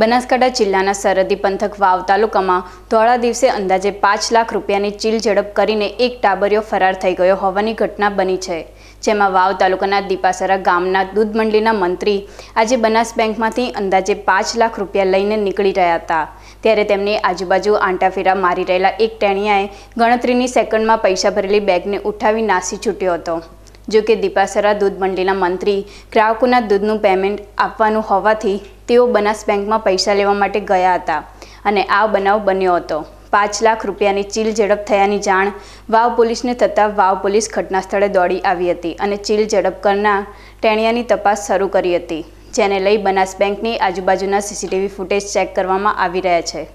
બનાસકાંઠા જિલ્લાના સરહદી પંથક વાવ તાલુકામાં ધોળા દિવસે અંદાજે પાંચ લાખ રૂપિયાની ચીલ ઝડપ કરીને એક ટાબરિયો ફરાર થઈ ગયો હોવાની ઘટના બની છે જેમાં વાવ તાલુકાના દીપાસરા ગામના દૂધ મંડળીના મંત્રી આજે બનાસ બેંકમાંથી અંદાજે પાંચ લાખ રૂપિયા લઈને નીકળી રહ્યા હતા ત્યારે તેમની આજુબાજુ આંટાફેરા મારી રહેલા એક ટેણિયાએ ગણતરીની સેકન્ડમાં પૈસા ભરેલી બેગને ઉઠાવી નાસી છૂટ્યો હતો જો કે દીપાસરા દૂધ મંડળીના મંત્રી ગ્રાહકોના દૂધનું પેમેન્ટ આપવાનું હોવાથી તેઓ બનાસ બેંકમાં પૈસા લેવા માટે ગયા હતા અને આ બનાવ બન્યો હતો પાંચ લાખ રૂપિયાની ચીલ ઝડપ થયાની જાણ વાવ પોલીસને થતાં વાવ પોલીસ ઘટના સ્થળે દોડી આવી હતી અને ચીલ ઝડપ કરનાર ટેણિયાની તપાસ શરૂ કરી હતી જેને લઈ બનાસ બેંકની આજુબાજુના સીસીટીવી ફૂટેજ ચેક કરવામાં આવી રહ્યા છે